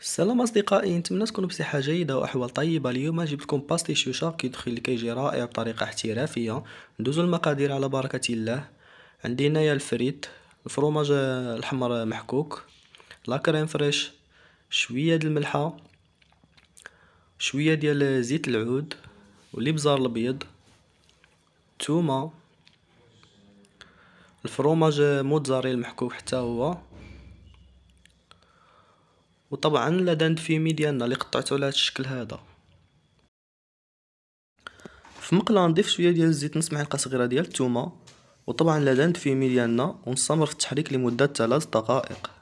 السلام اصدقائي نتمنى تكونوا بصحه جيده واحوال طيبه اليوم جبت لكم باستي شوشه كيدخل اللي كيجي رائع بطريقه احترافيه ندوزو المقادير على بركه الله عندي هنايا الفريت الفروماج الحمر محكوك لا كريم فريش شويه د الملحه شويه ديال زيت العود والابزار الابيض تومه الفروماج موتزاريل محكوك حتى هو وطبعا لا داند في ميديانا اللي قطعته على هذا الشكل هذا في مقله نضيف شويه ديال الزيت نص معلقه صغيره ديال الثومه وطبعا لا داند في ميديانا ونستمر في التحريك لمده 3 دقائق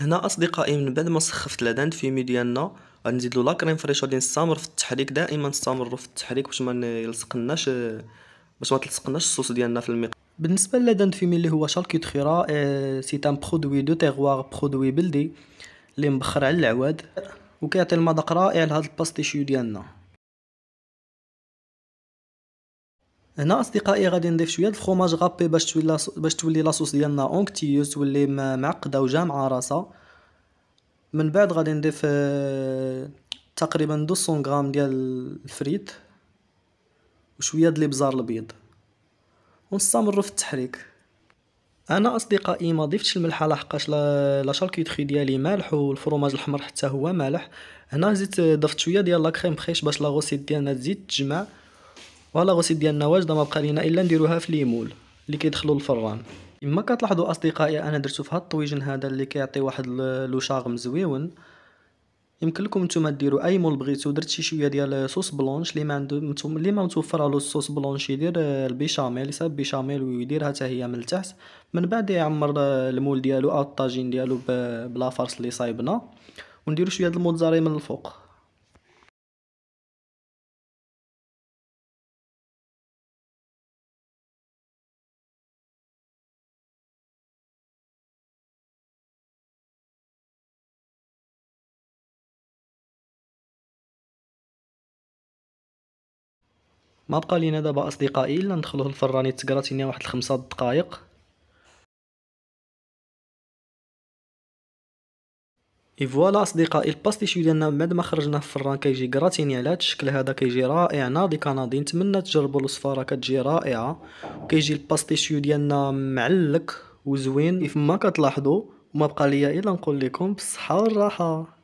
هنا اصدقائي من بعد ما سخفت لادانت في مي ديالنا غنزيدو لاكريم كريم فريش غادي نستمر في التحريك دائما نستمروا في التحريك باش ما يلصقناش باش ما تلصقناش الصوص ديالنا في الميق بالنسبه للادند فيمي اللي هو شال كيتخيرا آه، سي ان برودوي دو تيغوار برودوي بلدي اللي مبخر على العواد وكيعطي المذاق رائع لهاد الباستيشيو ديالنا هنا اصدقائي غادي نضيف شويه الفرماج غابي باش تولي باش تولي لاصوص ديالنا اونكتيوز تولي معقده وجامعه راسها من بعد غادي نضيف آه، تقريبا 200 غرام ديال الفريت وشويه ديال الابزار الابيض ونستمروا في التحريك انا اصدقائي ما ضفتش الملح لحقاش لا شاركوتري ديالي مالح والفرماج الاحمر حتى هو مالح هنا زدت آه، ضفت شويه ديال لا كريم فريش باش لا غوسيت ديالنا تزيد تجمع فوالا غوسيت ديالنا واجده ما بقى لينا الا نديروها في ليمول اللي كيدخلوا للفران اما كتلاحظوا اصدقائي انا درتو في هاد الطويجن هذا اللي كيعطي واحد لو شارم زويون يمكن لكم نتوما ديروا اي مول بغيتو درت شي شويه ديال صوص بلونش اللي ما عنده اللي ما متوفر له الصوص بلونش يدير آه، البيشاميل يصايب بيشاميل ويديرها حتى هي من التحت من بعد يعمر آه، المول ديالو او الطاجين ديالو بلا فارس اللي صايبنا ونديروا شويه د من الفوق ما بقى لينا دابا اصدقائي الا ندخلوه الفران يتقرات لينا واحد الخمسة دقائق اي فوالا اصدقائي الباستيشيو ديالنا بعد ما خرجناه في الفران كيجي كراتيني على هذا الشكل هذا كيجي رائع ناضي كناضي نتمنى تجربوا الوصفه راه كتجي رائعه وكيجي الباستيشيو ديالنا معلك وزوين كيف ما كتلاحظوا وما بقى ليا الا نقول لكم بالصحه والراحه